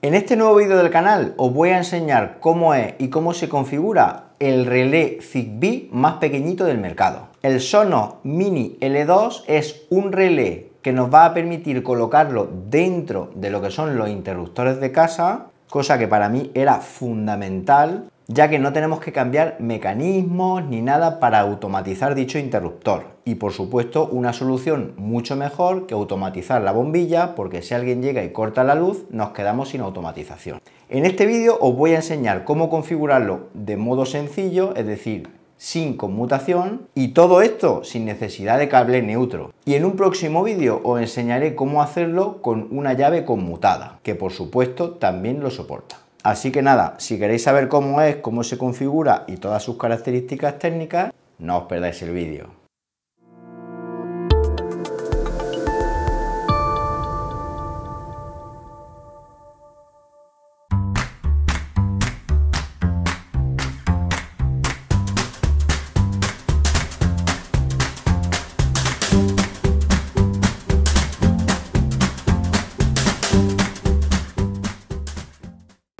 En este nuevo vídeo del canal os voy a enseñar cómo es y cómo se configura el relé Zigbee más pequeñito del mercado. El Sono Mini L2 es un relé que nos va a permitir colocarlo dentro de lo que son los interruptores de casa, cosa que para mí era fundamental ya que no tenemos que cambiar mecanismos ni nada para automatizar dicho interruptor. Y por supuesto una solución mucho mejor que automatizar la bombilla porque si alguien llega y corta la luz nos quedamos sin automatización. En este vídeo os voy a enseñar cómo configurarlo de modo sencillo, es decir, sin conmutación y todo esto sin necesidad de cable neutro. Y en un próximo vídeo os enseñaré cómo hacerlo con una llave conmutada, que por supuesto también lo soporta. Así que nada, si queréis saber cómo es, cómo se configura y todas sus características técnicas, no os perdáis el vídeo.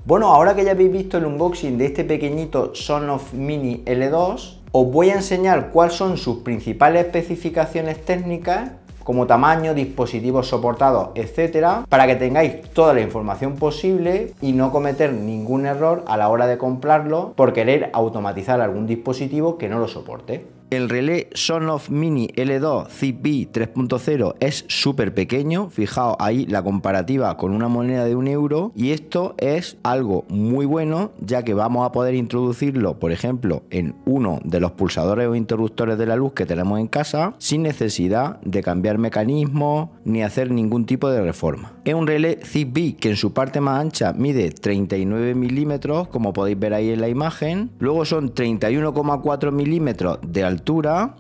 Bueno, ahora que ya habéis visto el unboxing de este pequeñito Sonoff Mini L2, os voy a enseñar cuáles son sus principales especificaciones técnicas como tamaño, dispositivos soportados, etcétera, para que tengáis toda la información posible y no cometer ningún error a la hora de comprarlo por querer automatizar algún dispositivo que no lo soporte. El relé Sonoff Mini L2 CP 3.0 es súper pequeño, fijaos ahí la comparativa con una moneda de un euro y esto es algo muy bueno ya que vamos a poder introducirlo por ejemplo en uno de los pulsadores o interruptores de la luz que tenemos en casa sin necesidad de cambiar mecanismo ni hacer ningún tipo de reforma. Es un relé b que en su parte más ancha mide 39 milímetros como podéis ver ahí en la imagen, luego son 31,4 milímetros de altura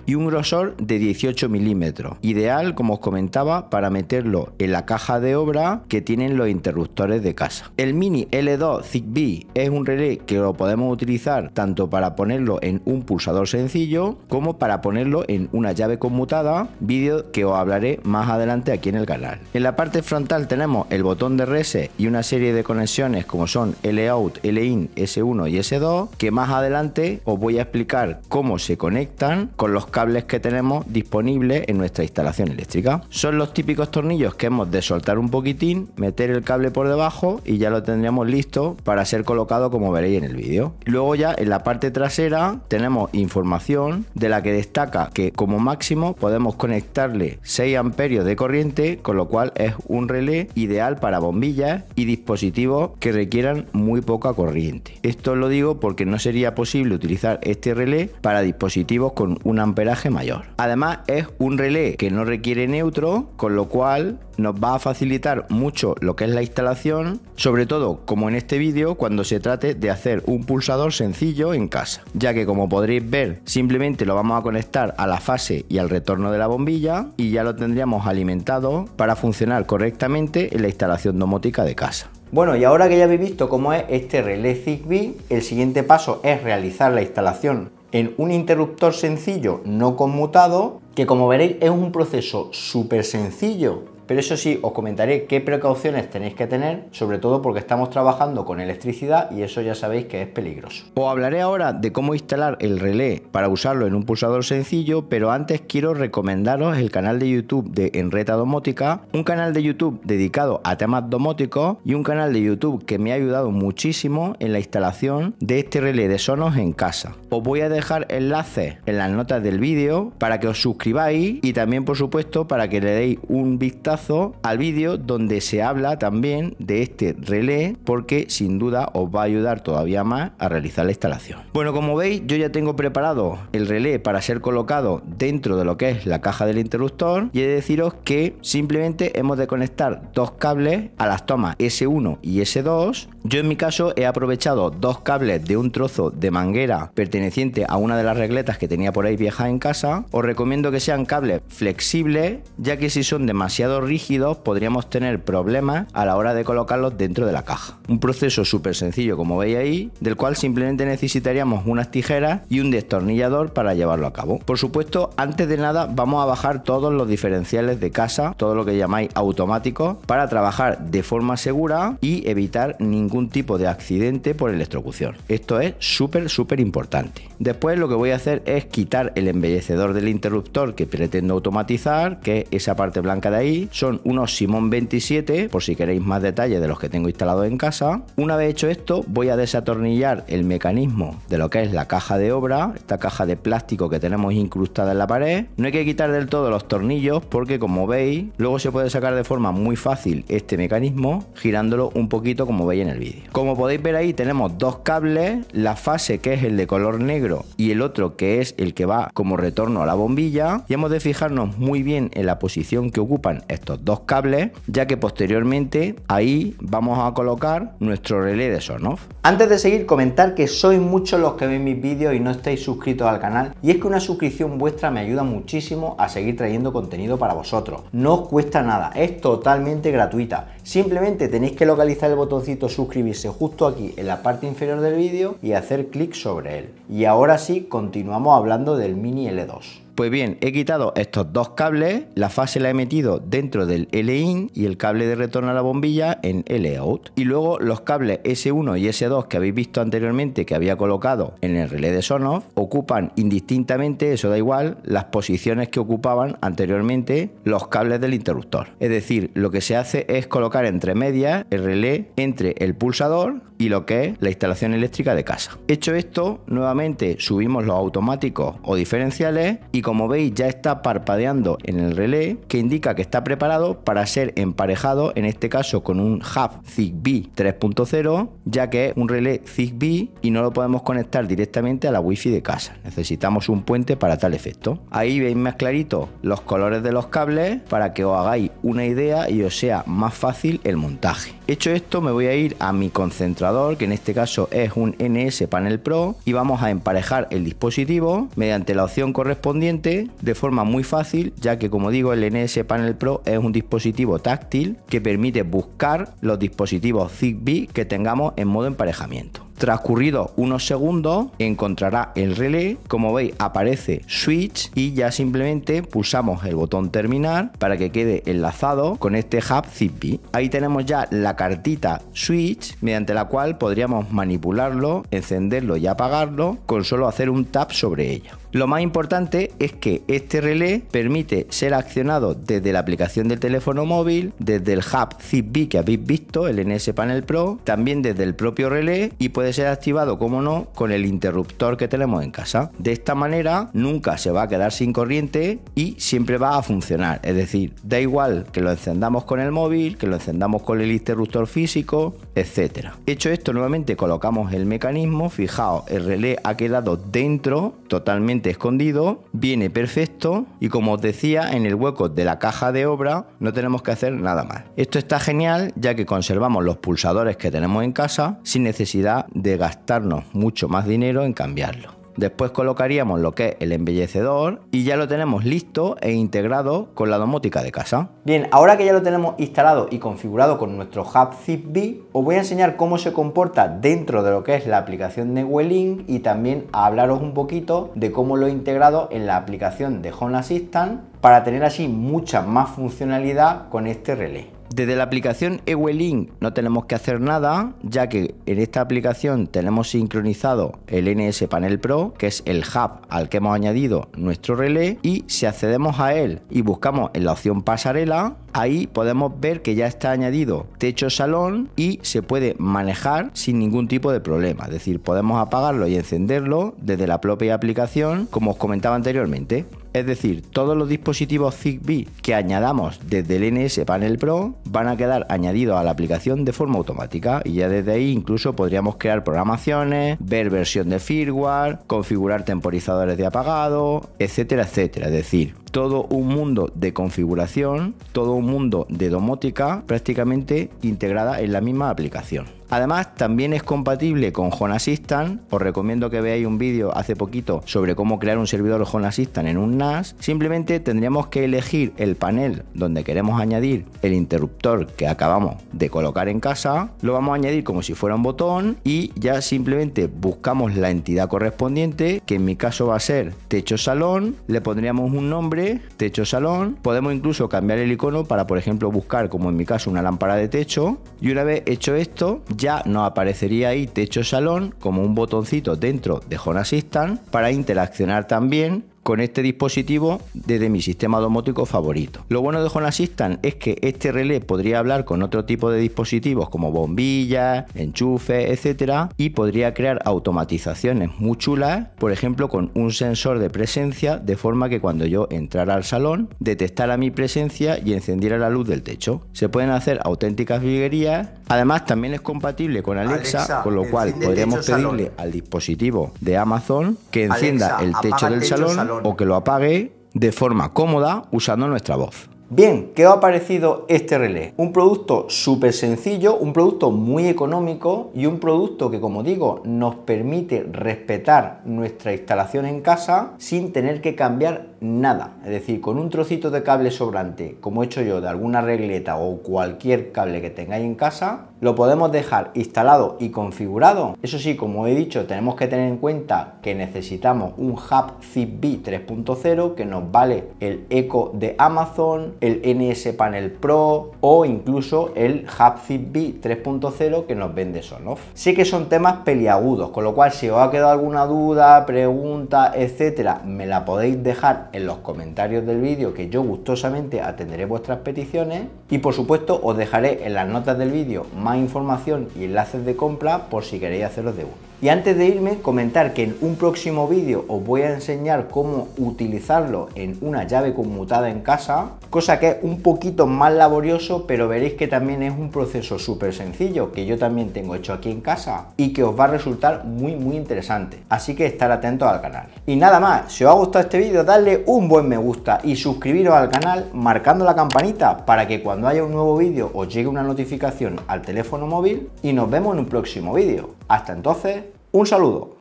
y un grosor de 18 milímetros. Ideal, como os comentaba, para meterlo en la caja de obra que tienen los interruptores de casa. El Mini L2 Zigbee es un relé que lo podemos utilizar tanto para ponerlo en un pulsador sencillo como para ponerlo en una llave conmutada, vídeo que os hablaré más adelante aquí en el canal. En la parte frontal tenemos el botón de reset y una serie de conexiones como son L-out, L-in, S1 y S2 que más adelante os voy a explicar cómo se conecta con los cables que tenemos disponibles en nuestra instalación eléctrica. Son los típicos tornillos que hemos de soltar un poquitín, meter el cable por debajo y ya lo tendríamos listo para ser colocado como veréis en el vídeo. Luego ya en la parte trasera tenemos información de la que destaca que como máximo podemos conectarle 6 amperios de corriente, con lo cual es un relé ideal para bombillas y dispositivos que requieran muy poca corriente. Esto lo digo porque no sería posible utilizar este relé para dispositivos con un amperaje mayor. Además es un relé que no requiere neutro, con lo cual nos va a facilitar mucho lo que es la instalación, sobre todo como en este vídeo cuando se trate de hacer un pulsador sencillo en casa, ya que como podréis ver simplemente lo vamos a conectar a la fase y al retorno de la bombilla y ya lo tendríamos alimentado para funcionar correctamente en la instalación domótica de casa. Bueno, y ahora que ya habéis visto cómo es este relé ZigBee, el siguiente paso es realizar la instalación en un interruptor sencillo no conmutado, que como veréis es un proceso súper sencillo pero eso sí, os comentaré qué precauciones tenéis que tener, sobre todo porque estamos trabajando con electricidad y eso ya sabéis que es peligroso. Os hablaré ahora de cómo instalar el relé para usarlo en un pulsador sencillo, pero antes quiero recomendaros el canal de YouTube de Enreta Domótica, un canal de YouTube dedicado a temas domóticos y un canal de YouTube que me ha ayudado muchísimo en la instalación de este relé de Sonos en casa. Os voy a dejar enlaces en las notas del vídeo para que os suscribáis y también por supuesto para que le deis un vistazo al vídeo donde se habla también de este relé porque sin duda os va a ayudar todavía más a realizar la instalación. Bueno, como veis yo ya tengo preparado el relé para ser colocado dentro de lo que es la caja del interruptor y he de deciros que simplemente hemos de conectar dos cables a las tomas S1 y S2. Yo en mi caso he aprovechado dos cables de un trozo de manguera perteneciente a una de las regletas que tenía por ahí vieja en casa. Os recomiendo que sean cables flexibles ya que si son demasiado rígidos podríamos tener problemas a la hora de colocarlos dentro de la caja. Un proceso súper sencillo como veis ahí, del cual simplemente necesitaríamos unas tijeras y un destornillador para llevarlo a cabo. Por supuesto, antes de nada vamos a bajar todos los diferenciales de casa, todo lo que llamáis automático para trabajar de forma segura y evitar ningún tipo de accidente por electrocución. Esto es súper, súper importante. Después lo que voy a hacer es quitar el embellecedor del interruptor que pretendo automatizar, que es esa parte blanca de ahí, son unos Simón 27, por si queréis más detalles de los que tengo instalados en casa. Una vez hecho esto, voy a desatornillar el mecanismo de lo que es la caja de obra, esta caja de plástico que tenemos incrustada en la pared. No hay que quitar del todo los tornillos porque como veis, luego se puede sacar de forma muy fácil este mecanismo girándolo un poquito como veis en el vídeo. Como podéis ver ahí tenemos dos cables, la fase que es el de color negro y el otro que es el que va como retorno a la bombilla y hemos de fijarnos muy bien en la posición que ocupan estos dos cables, ya que posteriormente ahí vamos a colocar nuestro relé de Sonoff. Antes de seguir, comentar que sois muchos los que ven mis vídeos y no estáis suscritos al canal, y es que una suscripción vuestra me ayuda muchísimo a seguir trayendo contenido para vosotros. No os cuesta nada, es totalmente gratuita. Simplemente tenéis que localizar el botoncito suscribirse justo aquí en la parte inferior del vídeo y hacer clic sobre él. Y ahora sí, continuamos hablando del Mini L2. Pues bien, he quitado estos dos cables, la fase la he metido dentro del L-in y el cable de retorno a la bombilla en L-out. Y luego los cables S1 y S2 que habéis visto anteriormente que había colocado en el relé de Sonoff ocupan indistintamente, eso da igual, las posiciones que ocupaban anteriormente los cables del interruptor. Es decir, lo que se hace es colocar entre medias el relé entre el pulsador y lo que es la instalación eléctrica de casa. Hecho esto, nuevamente subimos los automáticos o diferenciales y como veis ya está parpadeando en el relé que indica que está preparado para ser emparejado en este caso con un hub Zigbee 3.0 ya que es un relé Zigbee y no lo podemos conectar directamente a la wifi de casa. Necesitamos un puente para tal efecto. Ahí veis más clarito los colores de los cables para que os hagáis una idea y os sea más fácil el montaje. Hecho esto me voy a ir a mi concentrador que en este caso es un NS Panel Pro, y vamos a emparejar el dispositivo mediante la opción correspondiente de forma muy fácil, ya que como digo, el NS Panel Pro es un dispositivo táctil que permite buscar los dispositivos Zigbee que tengamos en modo emparejamiento. Transcurrido unos segundos encontrará el relé, como veis aparece switch y ya simplemente pulsamos el botón terminar para que quede enlazado con este hub Zip. Ahí tenemos ya la cartita switch mediante la cual podríamos manipularlo, encenderlo y apagarlo con solo hacer un tap sobre ella. Lo más importante es que este relé permite ser accionado desde la aplicación del teléfono móvil, desde el hub Zigbee que habéis visto, el NS Panel Pro, también desde el propio relé y puede ser activado, como no, con el interruptor que tenemos en casa. De esta manera nunca se va a quedar sin corriente y siempre va a funcionar. Es decir, da igual que lo encendamos con el móvil, que lo encendamos con el interruptor físico, etcétera. Hecho esto, nuevamente colocamos el mecanismo. Fijaos, el relé ha quedado dentro totalmente escondido, viene perfecto y como os decía, en el hueco de la caja de obra no tenemos que hacer nada más. Esto está genial ya que conservamos los pulsadores que tenemos en casa sin necesidad de gastarnos mucho más dinero en cambiarlo. Después colocaríamos lo que es el embellecedor y ya lo tenemos listo e integrado con la domótica de casa. Bien, ahora que ya lo tenemos instalado y configurado con nuestro Hub B, os voy a enseñar cómo se comporta dentro de lo que es la aplicación de Welling y también a hablaros un poquito de cómo lo he integrado en la aplicación de Home Assistant para tener así mucha más funcionalidad con este relé. Desde la aplicación Ewelink no tenemos que hacer nada, ya que en esta aplicación tenemos sincronizado el NS Panel Pro, que es el hub al que hemos añadido nuestro relé, y si accedemos a él y buscamos en la opción pasarela, ahí podemos ver que ya está añadido techo salón y se puede manejar sin ningún tipo de problema, es decir, podemos apagarlo y encenderlo desde la propia aplicación, como os comentaba anteriormente. Es decir, todos los dispositivos Zigbee que añadamos desde el NS Panel Pro van a quedar añadidos a la aplicación de forma automática y ya desde ahí incluso podríamos crear programaciones, ver versión de firmware, configurar temporizadores de apagado, etcétera, etcétera. Es decir, todo un mundo de configuración, todo un mundo de domótica prácticamente integrada en la misma aplicación. Además, también es compatible con Home Assistant. Os recomiendo que veáis un vídeo hace poquito sobre cómo crear un servidor Home en un NAS. Simplemente tendríamos que elegir el panel donde queremos añadir el interruptor que acabamos de colocar en casa. Lo vamos a añadir como si fuera un botón y ya simplemente buscamos la entidad correspondiente, que en mi caso va a ser techo salón. Le pondríamos un nombre, techo salón. Podemos incluso cambiar el icono para, por ejemplo, buscar, como en mi caso, una lámpara de techo. Y una vez hecho esto, ya nos aparecería ahí Techo Salón como un botoncito dentro de Home Assistant para interaccionar también con este dispositivo desde mi sistema domótico favorito. Lo bueno de Home Assistant es que este relé podría hablar con otro tipo de dispositivos como bombillas, enchufes, etcétera, y podría crear automatizaciones muy chulas, por ejemplo con un sensor de presencia, de forma que cuando yo entrara al salón detectara mi presencia y encendiera la luz del techo. Se pueden hacer auténticas viguerías Además, también es compatible con Alexa, con lo cual podríamos pedirle al dispositivo de Amazon que encienda el techo del salón, o que lo apague de forma cómoda usando nuestra voz. Bien, ¿qué os ha parecido este relé? Un producto súper sencillo, un producto muy económico y un producto que, como digo, nos permite respetar nuestra instalación en casa sin tener que cambiar nada. Es decir, con un trocito de cable sobrante, como he hecho yo, de alguna regleta o cualquier cable que tengáis en casa, lo podemos dejar instalado y configurado. Eso sí, como he dicho, tenemos que tener en cuenta que necesitamos un Hub Zigbee 3.0 que nos vale el Echo de Amazon, el NS Panel Pro o incluso el Hub Zigbee 3.0 que nos vende Sonoff. Sé que son temas peliagudos, con lo cual si os ha quedado alguna duda, pregunta, etcétera, me la podéis dejar en los comentarios del vídeo que yo gustosamente atenderé vuestras peticiones y por supuesto os dejaré en las notas del vídeo más información y enlaces de compra por si queréis haceros de uno. Y antes de irme, comentar que en un próximo vídeo os voy a enseñar cómo utilizarlo en una llave conmutada en casa, cosa que es un poquito más laborioso, pero veréis que también es un proceso súper sencillo, que yo también tengo hecho aquí en casa y que os va a resultar muy muy interesante. Así que estar atentos al canal. Y nada más, si os ha gustado este vídeo, dadle un buen me gusta y suscribiros al canal marcando la campanita para que cuando haya un nuevo vídeo os llegue una notificación al teléfono móvil y nos vemos en un próximo vídeo. Hasta entonces, un saludo.